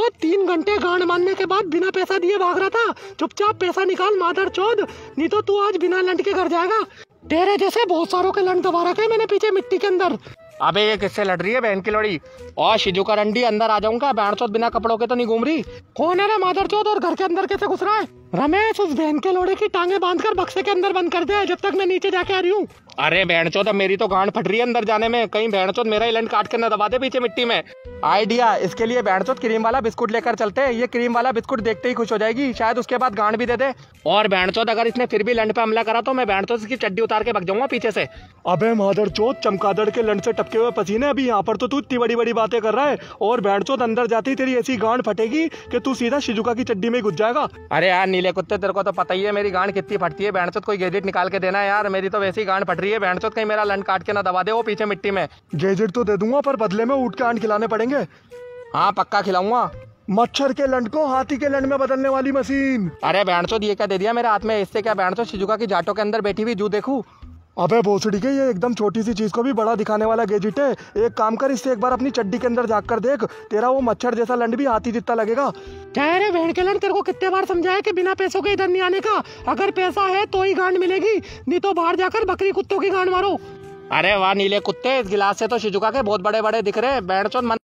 तो तीन घंटे गांड मारने के बाद बिना पैसा दिए भाग रहा था चुपचाप पैसा निकाल माधर चौध नहीं तो तू आज बिना लंट के घर जाएगा तेरे जैसे बहुत सारों के लंट दबा रखे मैंने पीछे मिट्टी के अंदर अबे ये किससे लड़ रही है बहन की लड़ी और शिजु का रंडी अंदर आ जाऊंगा चौथ बिना कपड़ों के तो नहीं घूम रही कौन है ना माधर चौथ और घर के अंदर कैसे घुस रहा है रमेश उस बहन के लोड़े की टांगे बांधकर बक्से के अंदर बंद कर दे जब तक मैं नीचे जाके आ रही हूँ अरे बहन चो अब मेरी तो गांड फट रही है अंदर जाने में कहीं बहन चो मेरा इलेंट लंड काट के न दबा दे पीछे मिट्टी में आइडिया इसके लिए चो क्रीम वाला बिस्कुट लेकर चलते ये क्रीम वाला बिस्कुट देखते ही खुश हो जाएगी शायद उसके बाद गांड भी दे दे और बहनचोद अगर इसने फिर भी लंड पे हमला करा तो मैं बहनचोद इसकी चड्डी उतार के भग जाऊंगा पीछे से अबे माधर चोत चमकादड़ के लंड से टपके हुए पसीने अभी यहाँ पर तो तू इतनी बड़ी बड़ी बातें कर रहा है और बहनचोद अंदर जाती तेरी ऐसी गांड फटेगी की तू सीधा शिजुका की चड्डी में घुस जाएगा अरे यार नीले कुत्ते तेरे को तो पता ही है मेरी गांड कितनी फटती है बैंड कोई गेजेट निकाल के देना यार मेरी तो वैसी गांड फट रही है बैंडचोत कहीं मेरा लंड काट के ना दबा दे वो पीछे मिट्टी में गेजेट तो दे दूंगा पर बदले में उठ के आंड खिलाने पड़ेंगे हाँ पक्का खिलाऊंगा मच्छर के लंड को हाथी के लंड में बदलने वाली मशीन अरे बैंडचोत ये क्या दे दिया मेरे हाथ में इससे क्या बैंडचोत शिजुका की जाटो के अंदर बैठी हुई जू देखू अबे भोसड़ी के ये एकदम छोटी सी चीज को भी बड़ा दिखाने वाला गैजेट है एक काम कर इससे एक बार अपनी चड्डी के अंदर झाक कर देख तेरा वो मच्छर जैसा लंड भी हाथी जितना लगेगा क्या रे भेड़केलन तेरे को कितने बार समझाया कि बिना पैसों के इधर नहीं आने का अगर पैसा है तो ही गांड मिलेगी नहीं तो बाहर जाकर बकरी कुत्तों की गांड मारो अरे वाह नीले कुत्ते इस गिलास से तो शिजुका के बहुत बड़े बड़े दिख रहे हैं बैठ मन